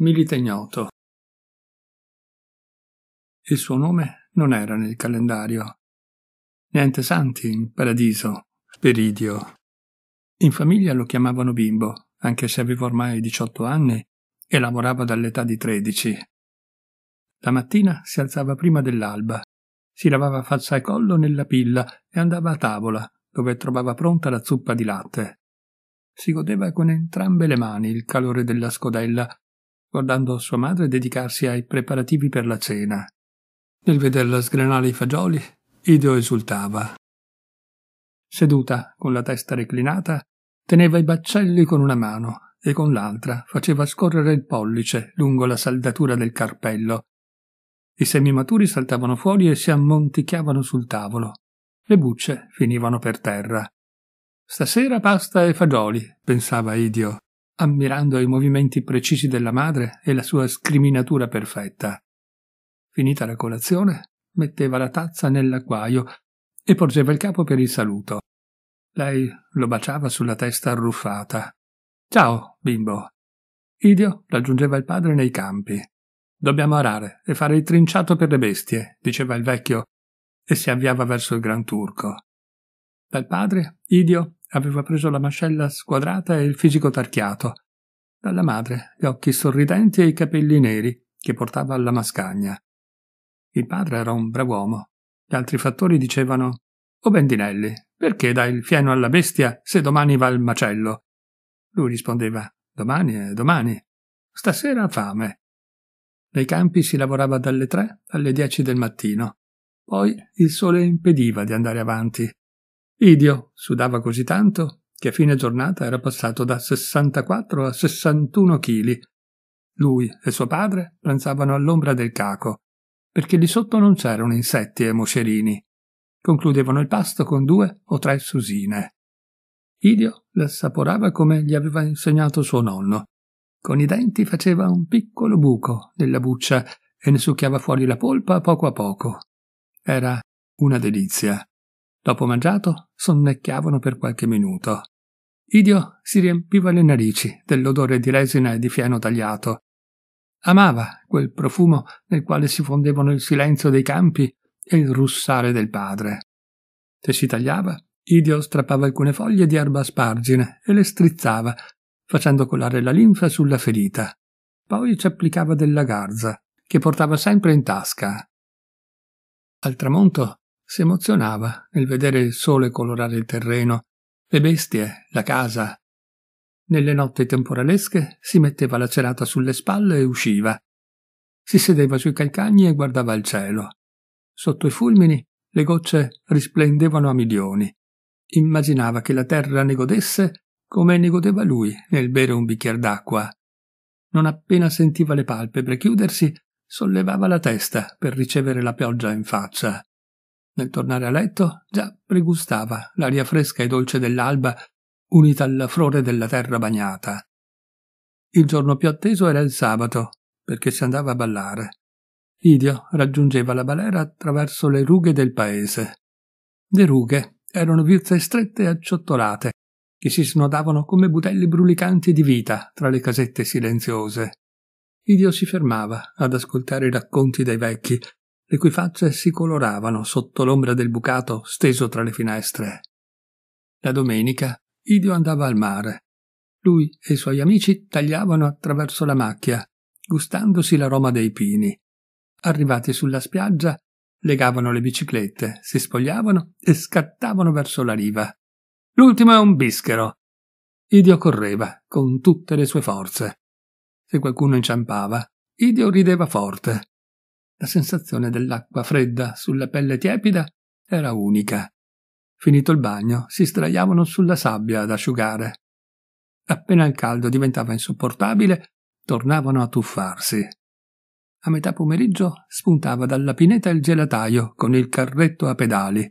milita ignoto. Il suo nome non era nel calendario. Niente santi in paradiso, Speridio. In famiglia lo chiamavano bimbo, anche se aveva ormai 18 anni e lavorava dall'età di 13. La mattina si alzava prima dell'alba, si lavava faccia e collo nella pilla e andava a tavola, dove trovava pronta la zuppa di latte. Si godeva con entrambe le mani il calore della scodella guardando sua madre dedicarsi ai preparativi per la cena. Nel vederla sgranare i fagioli, Ideo esultava. Seduta, con la testa reclinata, teneva i baccelli con una mano e con l'altra faceva scorrere il pollice lungo la saldatura del carpello. I semi maturi saltavano fuori e si ammonticchiavano sul tavolo. Le bucce finivano per terra. Stasera pasta e fagioli, pensava Idio ammirando i movimenti precisi della madre e la sua scriminatura perfetta. Finita la colazione, metteva la tazza nell'acquaio e porgeva il capo per il saluto. Lei lo baciava sulla testa arruffata. Ciao, bimbo. Idio raggiungeva il padre nei campi. Dobbiamo arare e fare il trinciato per le bestie, diceva il vecchio, e si avviava verso il Gran Turco. Dal padre, Idio aveva preso la mascella squadrata e il fisico tarchiato. Dalla madre, gli occhi sorridenti e i capelli neri, che portava alla mascagna. Il padre era un brav'uomo. Gli altri fattori dicevano «O «Oh, Bendinelli, perché dai il fieno alla bestia se domani va al macello?» Lui rispondeva «Domani è domani. Stasera ha fame». Nei campi si lavorava dalle tre alle dieci del mattino. Poi il sole impediva di andare avanti. Idio sudava così tanto che a fine giornata era passato da 64 a 61 kg. Lui e suo padre pranzavano all'ombra del caco, perché lì sotto non c'erano insetti e moscerini. Concludevano il pasto con due o tre susine. Idio le assaporava come gli aveva insegnato suo nonno. Con i denti faceva un piccolo buco nella buccia e ne succhiava fuori la polpa poco a poco. Era una delizia. Dopo mangiato, sonnecchiavano per qualche minuto. Idio si riempiva le narici dell'odore di resina e di fieno tagliato. Amava quel profumo nel quale si fondevano il silenzio dei campi e il russare del padre. Se si tagliava, Idio strappava alcune foglie di erba spargine e le strizzava, facendo colare la linfa sulla ferita. Poi ci applicava della garza, che portava sempre in tasca. Al tramonto si emozionava nel vedere il sole colorare il terreno, le bestie, la casa. Nelle notti temporalesche si metteva la cerata sulle spalle e usciva. Si sedeva sui calcagni e guardava il cielo. Sotto i fulmini le gocce risplendevano a milioni. Immaginava che la terra ne godesse come ne godeva lui nel bere un bicchiere d'acqua. Non appena sentiva le palpebre chiudersi, sollevava la testa per ricevere la pioggia in faccia. Nel tornare a letto già pregustava l'aria fresca e dolce dell'alba unita al frore della terra bagnata. Il giorno più atteso era il sabato, perché si andava a ballare. Idio raggiungeva la balera attraverso le rughe del paese. Le rughe erano viuzze strette e acciottolate, che si snodavano come budelli brulicanti di vita tra le casette silenziose. Idio si fermava ad ascoltare i racconti dei vecchi le cui facce si coloravano sotto l'ombra del bucato steso tra le finestre. La domenica Idio andava al mare. Lui e i suoi amici tagliavano attraverso la macchia, gustandosi l'aroma dei pini. Arrivati sulla spiaggia, legavano le biciclette, si spogliavano e scattavano verso la riva. L'ultimo è un bischero. Idio correva con tutte le sue forze. Se qualcuno inciampava, Idio rideva forte. La sensazione dell'acqua fredda sulla pelle tiepida era unica. Finito il bagno, si sdraiavano sulla sabbia ad asciugare. Appena il caldo diventava insopportabile, tornavano a tuffarsi. A metà pomeriggio spuntava dalla pineta il gelataio con il carretto a pedali.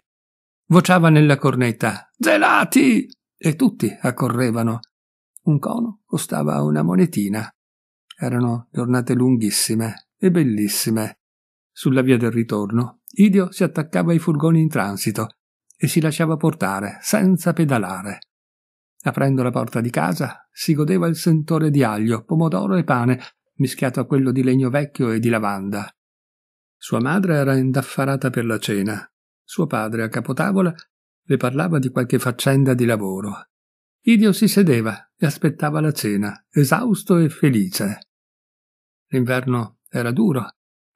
Vociava nella cornetta Gelati! e tutti accorrevano. Un cono costava una monetina. Erano giornate lunghissime e bellissime. Sulla via del ritorno, Idio si attaccava ai furgoni in transito e si lasciava portare, senza pedalare. Aprendo la porta di casa, si godeva il sentore di aglio, pomodoro e pane, mischiato a quello di legno vecchio e di lavanda. Sua madre era indaffarata per la cena. Suo padre, a capotavola, le parlava di qualche faccenda di lavoro. Idio si sedeva e aspettava la cena, esausto e felice. L'inverno era duro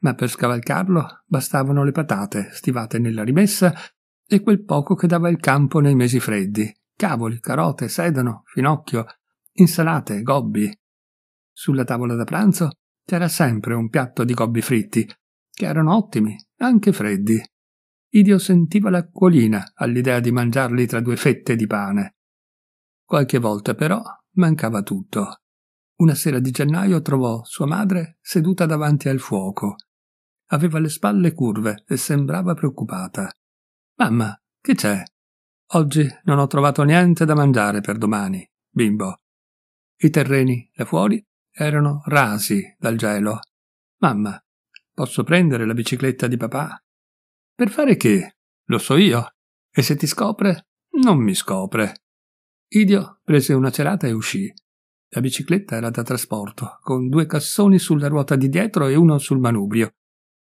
ma per scavalcarlo bastavano le patate stivate nella rimessa e quel poco che dava il campo nei mesi freddi, cavoli, carote, sedano, finocchio, insalate, gobbi. Sulla tavola da pranzo c'era sempre un piatto di gobbi fritti, che erano ottimi, anche freddi. Idio sentiva l'acquolina all'idea di mangiarli tra due fette di pane. Qualche volta però mancava tutto. Una sera di gennaio trovò sua madre seduta davanti al fuoco, Aveva le spalle curve e sembrava preoccupata. Mamma, che c'è? Oggi non ho trovato niente da mangiare per domani, bimbo. I terreni là fuori erano rasi dal gelo. Mamma, posso prendere la bicicletta di papà? Per fare che? Lo so io. E se ti scopre, non mi scopre. Idio prese una cerata e uscì. La bicicletta era da trasporto, con due cassoni sulla ruota di dietro e uno sul manubrio,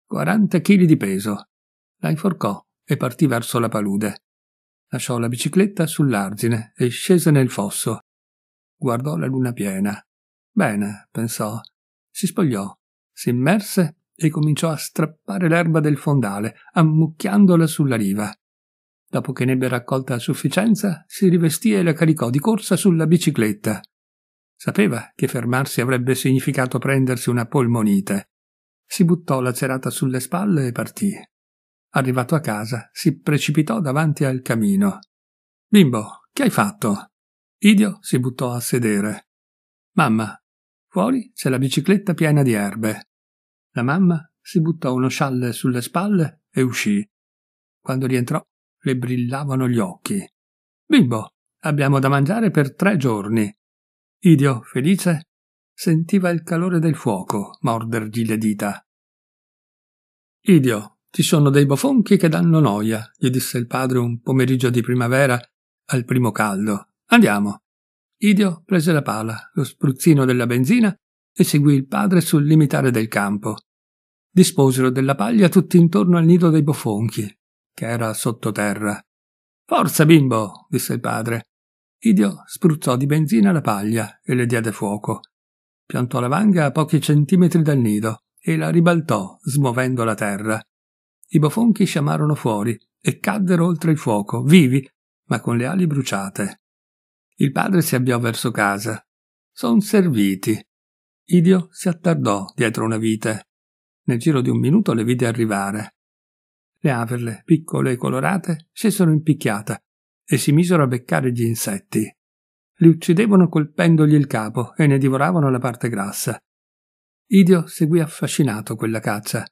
40 kg di peso. La inforcò e partì verso la palude. Lasciò la bicicletta sull'argine e scese nel fosso. Guardò la luna piena. Bene, pensò. Si spogliò, si immerse e cominciò a strappare l'erba del fondale, ammucchiandola sulla riva. Dopo che n'ebbe raccolta a sufficienza, si rivestì e la caricò di corsa sulla bicicletta. Sapeva che fermarsi avrebbe significato prendersi una polmonite si buttò la cerata sulle spalle e partì. Arrivato a casa, si precipitò davanti al camino. Bimbo, che hai fatto? Idio si buttò a sedere. Mamma, fuori c'è la bicicletta piena di erbe. La mamma si buttò uno scialle sulle spalle e uscì. Quando rientrò, le brillavano gli occhi. Bimbo, abbiamo da mangiare per tre giorni. Idio, felice, Sentiva il calore del fuoco mordergli le dita. Idio, ci sono dei bofonchi che danno noia, gli disse il padre un pomeriggio di primavera al primo caldo. Andiamo. Idio prese la pala, lo spruzzino della benzina e seguì il padre sul limitare del campo. Disposero della paglia tutti intorno al nido dei bofonchi, che era sottoterra. Forza, bimbo, disse il padre. Idio spruzzò di benzina la paglia e le diede fuoco piantò la vanga a pochi centimetri dal nido e la ribaltò, smuovendo la terra. I bofonchi sciamarono fuori e caddero oltre il fuoco, vivi, ma con le ali bruciate. Il padre si avviò verso casa. Son serviti. Idio si attardò dietro una vite. Nel giro di un minuto le vide arrivare. Le averle, piccole e colorate, scesero in picchiata e si misero a beccare gli insetti. Li uccidevano colpendogli il capo e ne divoravano la parte grassa. Idio seguì affascinato quella caccia,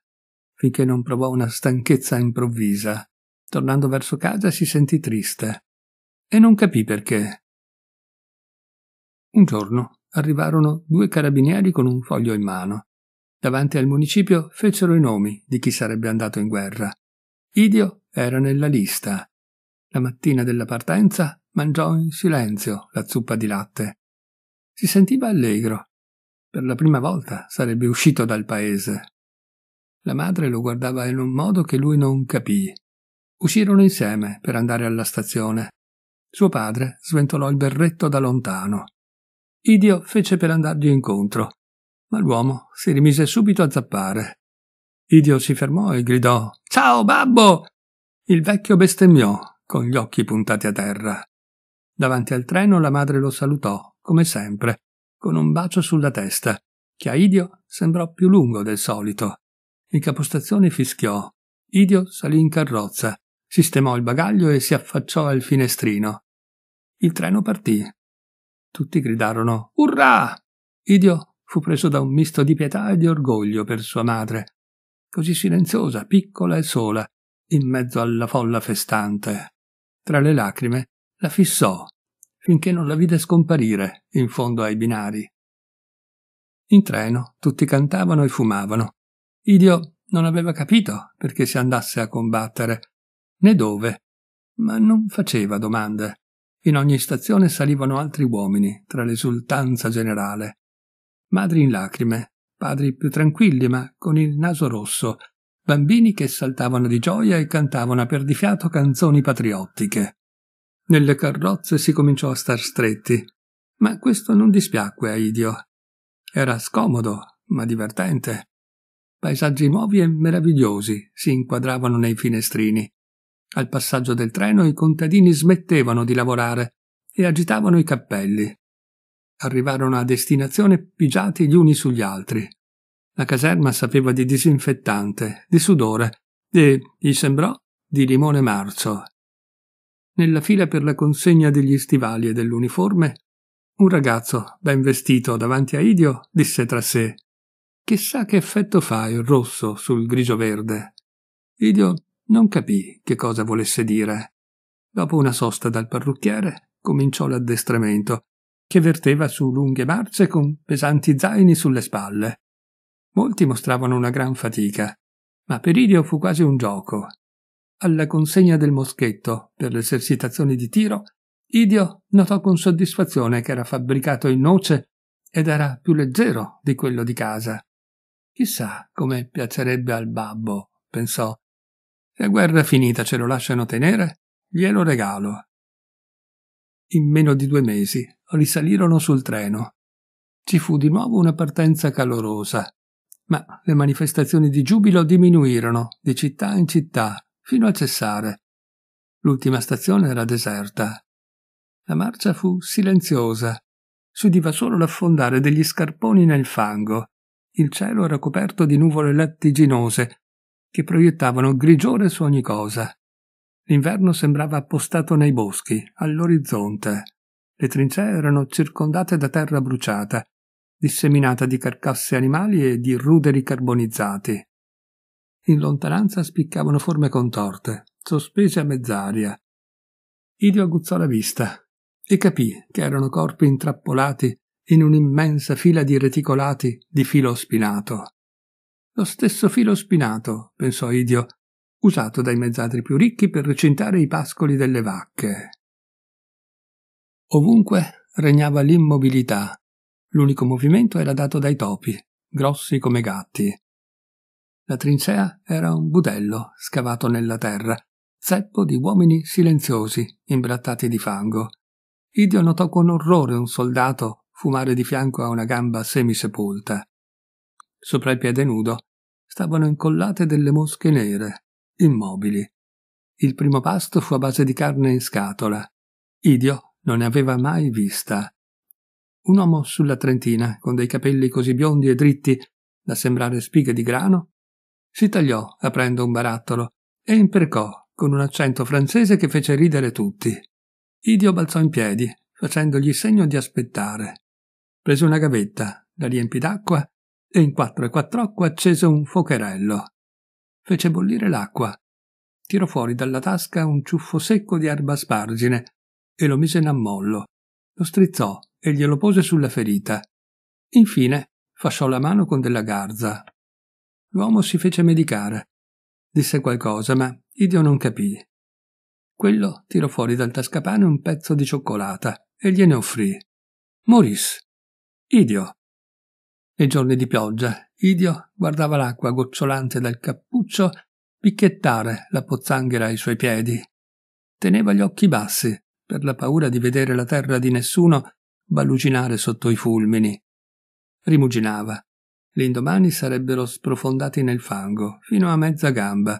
finché non provò una stanchezza improvvisa. Tornando verso casa si sentì triste e non capì perché. Un giorno arrivarono due carabinieri con un foglio in mano. Davanti al municipio fecero i nomi di chi sarebbe andato in guerra. Idio era nella lista. La mattina della partenza mangiò in silenzio la zuppa di latte. Si sentiva allegro. Per la prima volta sarebbe uscito dal paese. La madre lo guardava in un modo che lui non capì. Uscirono insieme per andare alla stazione. Suo padre sventolò il berretto da lontano. Idio fece per andargli incontro, ma l'uomo si rimise subito a zappare. Idio si fermò e gridò Ciao, babbo! Il vecchio bestemmiò, con gli occhi puntati a terra. Davanti al treno la madre lo salutò, come sempre, con un bacio sulla testa, che a Idio sembrò più lungo del solito. Il capostazione fischiò. Idio salì in carrozza, sistemò il bagaglio e si affacciò al finestrino. Il treno partì. Tutti gridarono Urrà! Idio fu preso da un misto di pietà e di orgoglio per sua madre, così silenziosa, piccola e sola, in mezzo alla folla festante. Tra le lacrime la fissò finché non la vide scomparire in fondo ai binari. In treno tutti cantavano e fumavano. Idio non aveva capito perché si andasse a combattere, né dove, ma non faceva domande. In ogni stazione salivano altri uomini, tra l'esultanza generale. Madri in lacrime, padri più tranquilli ma con il naso rosso, bambini che saltavano di gioia e cantavano a perdifiato canzoni patriottiche. Nelle carrozze si cominciò a star stretti, ma questo non dispiacque a Idio. Era scomodo, ma divertente. Paesaggi nuovi e meravigliosi si inquadravano nei finestrini. Al passaggio del treno i contadini smettevano di lavorare e agitavano i cappelli. Arrivarono a destinazione pigiati gli uni sugli altri. La caserma sapeva di disinfettante, di sudore e, gli sembrò, di limone marcio nella fila per la consegna degli stivali e dell'uniforme, un ragazzo, ben vestito davanti a Idio, disse tra sé Chissà che effetto fa il rosso sul grigio verde. Idio non capì che cosa volesse dire. Dopo una sosta dal parrucchiere, cominciò l'addestramento, che verteva su lunghe marce con pesanti zaini sulle spalle. Molti mostravano una gran fatica, ma per Idio fu quasi un gioco alla consegna del moschetto per le esercitazioni di tiro, Idio notò con soddisfazione che era fabbricato in noce ed era più leggero di quello di casa. Chissà come piacerebbe al babbo, pensò. Se a guerra finita ce lo lasciano tenere, glielo regalo. In meno di due mesi risalirono sul treno. Ci fu di nuovo una partenza calorosa, ma le manifestazioni di giubilo diminuirono di città in città fino a cessare. L'ultima stazione era deserta. La marcia fu silenziosa. Si udiva solo l'affondare degli scarponi nel fango. Il cielo era coperto di nuvole lattiginose che proiettavano grigiore su ogni cosa. L'inverno sembrava appostato nei boschi, all'orizzonte. Le trincee erano circondate da terra bruciata, disseminata di carcasse animali e di ruderi carbonizzati. In lontananza spiccavano forme contorte, sospese a mezz'aria. Idio aguzzò la vista e capì che erano corpi intrappolati in un'immensa fila di reticolati di filo spinato. Lo stesso filo spinato, pensò Idio, usato dai mezzadri più ricchi per recintare i pascoli delle vacche. Ovunque regnava l'immobilità. L'unico movimento era dato dai topi, grossi come gatti, la trincea era un budello scavato nella terra, zeppo di uomini silenziosi, imbrattati di fango. Idio notò con orrore un soldato fumare di fianco a una gamba semisepolta. Sopra il piede nudo stavano incollate delle mosche nere, immobili. Il primo pasto fu a base di carne in scatola. Idio non ne aveva mai vista. Un uomo sulla trentina, con dei capelli così biondi e dritti da sembrare spighe di grano, si tagliò aprendo un barattolo e impercò con un accento francese che fece ridere tutti. Idio balzò in piedi, facendogli segno di aspettare. Prese una gavetta, la riempì d'acqua e in quattro e quattr'occo accese un focherello. Fece bollire l'acqua, tirò fuori dalla tasca un ciuffo secco di erba spargine e lo mise in ammollo. Lo strizzò e glielo pose sulla ferita. Infine fasciò la mano con della garza L'uomo si fece medicare. Disse qualcosa, ma Idio non capì. Quello tirò fuori dal tascapane un pezzo di cioccolata e gliene offrì. Maurice. Idio. Nei giorni di pioggia, Idio guardava l'acqua gocciolante dal cappuccio picchiettare la pozzanghera ai suoi piedi. Teneva gli occhi bassi, per la paura di vedere la terra di nessuno balucinare sotto i fulmini. Rimuginava. L'indomani sarebbero sprofondati nel fango, fino a mezza gamba.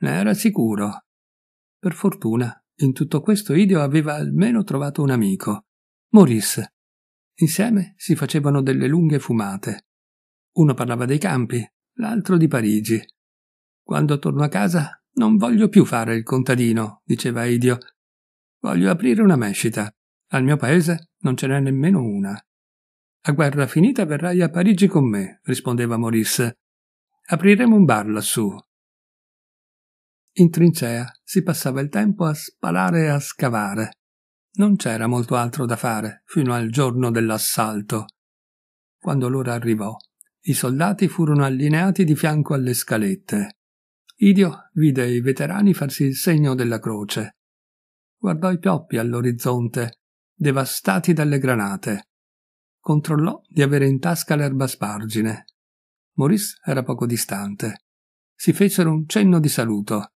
Ne era sicuro. Per fortuna, in tutto questo Idio aveva almeno trovato un amico, Maurice. Insieme si facevano delle lunghe fumate. Uno parlava dei campi, l'altro di Parigi. Quando torno a casa non voglio più fare il contadino, diceva Idio. Voglio aprire una mescita. Al mio paese non ce n'è nemmeno una. A guerra finita verrai a Parigi con me, rispondeva Maurice. Apriremo un bar lassù. In trincea si passava il tempo a spalare e a scavare. Non c'era molto altro da fare fino al giorno dell'assalto. Quando l'ora arrivò, i soldati furono allineati di fianco alle scalette. Idio vide i veterani farsi il segno della croce. Guardò i pioppi all'orizzonte, devastati dalle granate. Controllò di avere in tasca l'erba spargine. Maurice era poco distante. Si fecero un cenno di saluto.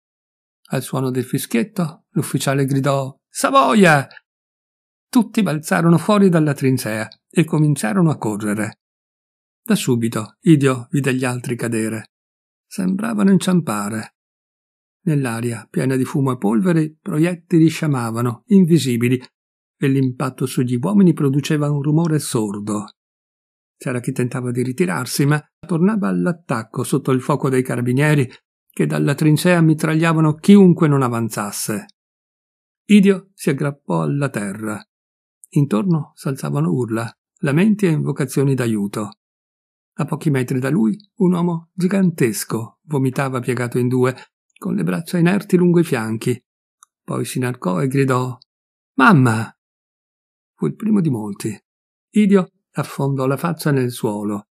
Al suono del fischietto, l'ufficiale gridò Savoia! Tutti balzarono fuori dalla trincea e cominciarono a correre. Da subito Idio vide gli altri cadere. Sembravano inciampare. Nell'aria, piena di fumo e polvere, i proiettili sciamavano, invisibili, e l'impatto sugli uomini produceva un rumore sordo. C'era chi tentava di ritirarsi, ma tornava all'attacco sotto il fuoco dei carabinieri che dalla trincea mitragliavano chiunque non avanzasse. Idio si aggrappò alla terra. Intorno s'alzavano urla, lamenti e invocazioni d'aiuto. A pochi metri da lui un uomo gigantesco vomitava piegato in due, con le braccia inerti lungo i fianchi. Poi si narcò e gridò Mamma! Fu il primo di molti. Idio affondò la faccia nel suolo.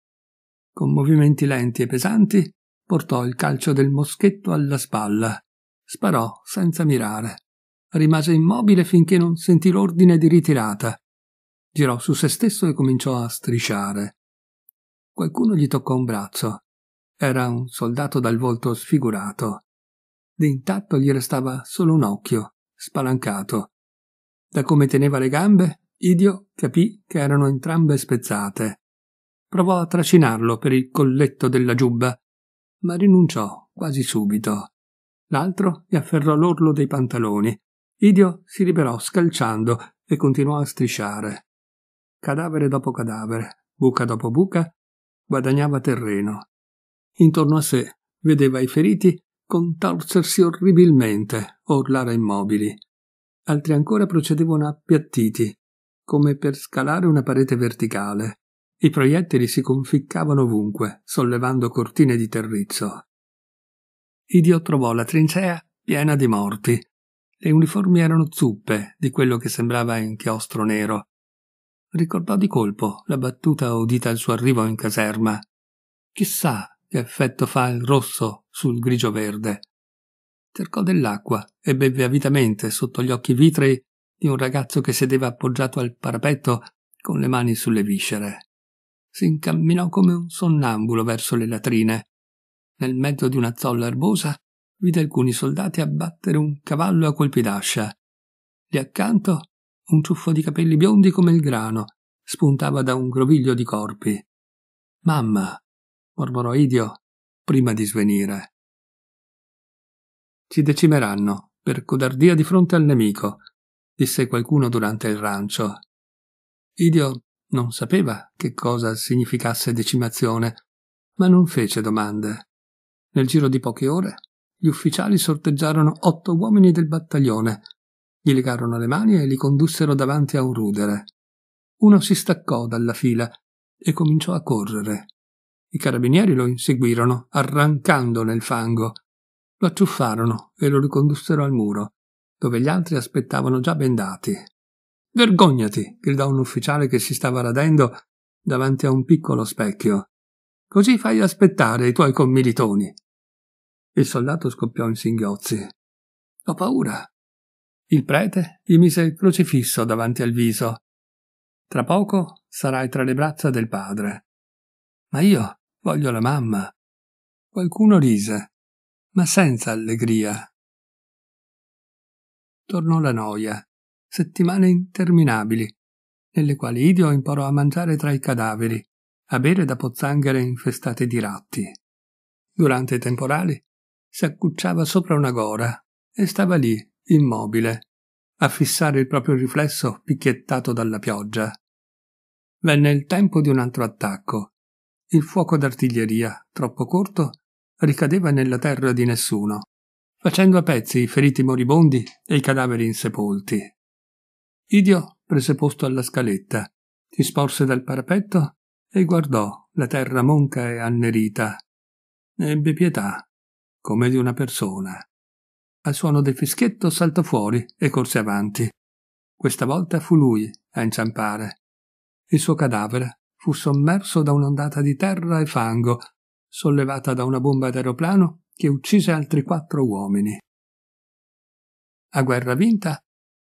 Con movimenti lenti e pesanti portò il calcio del moschetto alla spalla. Sparò senza mirare. Rimase immobile finché non sentì l'ordine di ritirata. Girò su se stesso e cominciò a strisciare. Qualcuno gli toccò un braccio. Era un soldato dal volto sfigurato. D'intatto gli restava solo un occhio, spalancato. Da come teneva le gambe Idio capì che erano entrambe spezzate. Provò a trascinarlo per il colletto della giubba, ma rinunciò quasi subito. L'altro gli afferrò l'orlo dei pantaloni. Idio si liberò scalciando e continuò a strisciare. Cadavere dopo cadavere, buca dopo buca, guadagnava terreno. Intorno a sé vedeva i feriti contorsersi orribilmente o urlare immobili. Altri ancora procedevano appiattiti, come per scalare una parete verticale. I proiettili si conficcavano ovunque, sollevando cortine di terrizzo. Idio trovò la trincea piena di morti. Le uniformi erano zuppe di quello che sembrava inchiostro nero. Ricordò di colpo la battuta udita al suo arrivo in caserma. Chissà che effetto fa il rosso sul grigio verde. Cercò dell'acqua e bevve avidamente sotto gli occhi vitrei di un ragazzo che sedeva appoggiato al parapetto con le mani sulle viscere. Si incamminò come un sonnambulo verso le latrine. Nel mezzo di una zolla erbosa vide alcuni soldati abbattere un cavallo a colpi d'ascia. Lì accanto un ciuffo di capelli biondi come il grano spuntava da un groviglio di corpi. Mamma, mormorò Idio, prima di svenire. Ci decimeranno, per codardia di fronte al nemico, disse qualcuno durante il rancio. Idio non sapeva che cosa significasse decimazione, ma non fece domande. Nel giro di poche ore gli ufficiali sorteggiarono otto uomini del battaglione, gli legarono le mani e li condussero davanti a un rudere. Uno si staccò dalla fila e cominciò a correre. I carabinieri lo inseguirono, arrancando nel fango. Lo acciuffarono e lo ricondussero al muro dove gli altri aspettavano già bendati. Vergognati! gridò un ufficiale che si stava radendo davanti a un piccolo specchio. Così fai aspettare i tuoi commilitoni. Il soldato scoppiò in singhiozzi. Ho paura. Il prete gli mise il crocifisso davanti al viso. Tra poco sarai tra le braccia del padre. Ma io voglio la mamma. Qualcuno rise, ma senza allegria, tornò la noia, settimane interminabili, nelle quali Idio imparò a mangiare tra i cadaveri, a bere da pozzanghere infestate di ratti. Durante i temporali si accucciava sopra una gora e stava lì, immobile, a fissare il proprio riflesso picchiettato dalla pioggia. Venne il tempo di un altro attacco. Il fuoco d'artiglieria, troppo corto, ricadeva nella terra di nessuno facendo a pezzi i feriti moribondi e i cadaveri insepolti. Idio prese posto alla scaletta, si sporse dal parapetto e guardò la terra monca e annerita. Ebbe pietà, come di una persona. Al suono del fischietto saltò fuori e corse avanti. Questa volta fu lui a inciampare. Il suo cadavere fu sommerso da un'ondata di terra e fango, sollevata da una bomba d'aeroplano che uccise altri quattro uomini. A guerra vinta,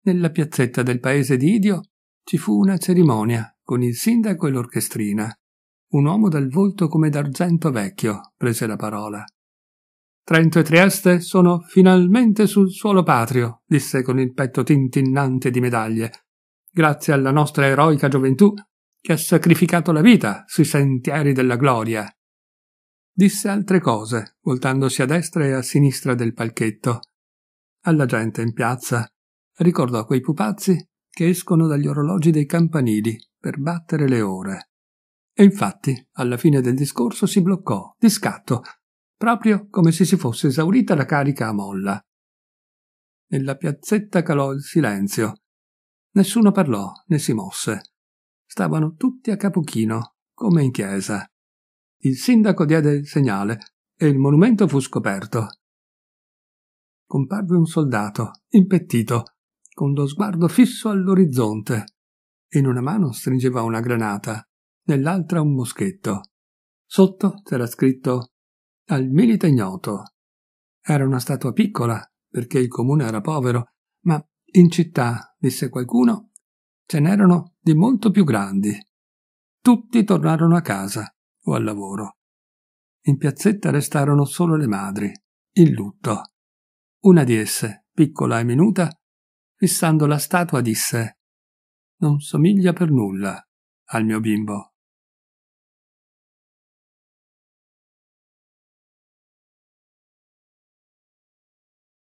nella piazzetta del paese di Idio ci fu una cerimonia con il sindaco e l'orchestrina. Un uomo dal volto come d'argento vecchio prese la parola. Trento e Trieste sono finalmente sul suolo patrio, disse con il petto tintinnante di medaglie. Grazie alla nostra eroica gioventù che ha sacrificato la vita sui sentieri della gloria. Disse altre cose, voltandosi a destra e a sinistra del palchetto. Alla gente in piazza ricordò quei pupazzi che escono dagli orologi dei campanili per battere le ore. E infatti, alla fine del discorso si bloccò, di scatto, proprio come se si fosse esaurita la carica a molla. Nella piazzetta calò il silenzio. Nessuno parlò né si mosse. Stavano tutti a capochino, come in chiesa. Il sindaco diede il segnale e il monumento fu scoperto. Comparve un soldato, impettito, con lo sguardo fisso all'orizzonte. In una mano stringeva una granata, nell'altra un moschetto. Sotto c'era scritto al milite ignoto. Era una statua piccola, perché il comune era povero, ma in città, disse qualcuno, ce n'erano di molto più grandi. Tutti tornarono a casa o al lavoro. In piazzetta restarono solo le madri, in lutto. Una di esse, piccola e minuta, fissando la statua disse Non somiglia per nulla al mio bimbo.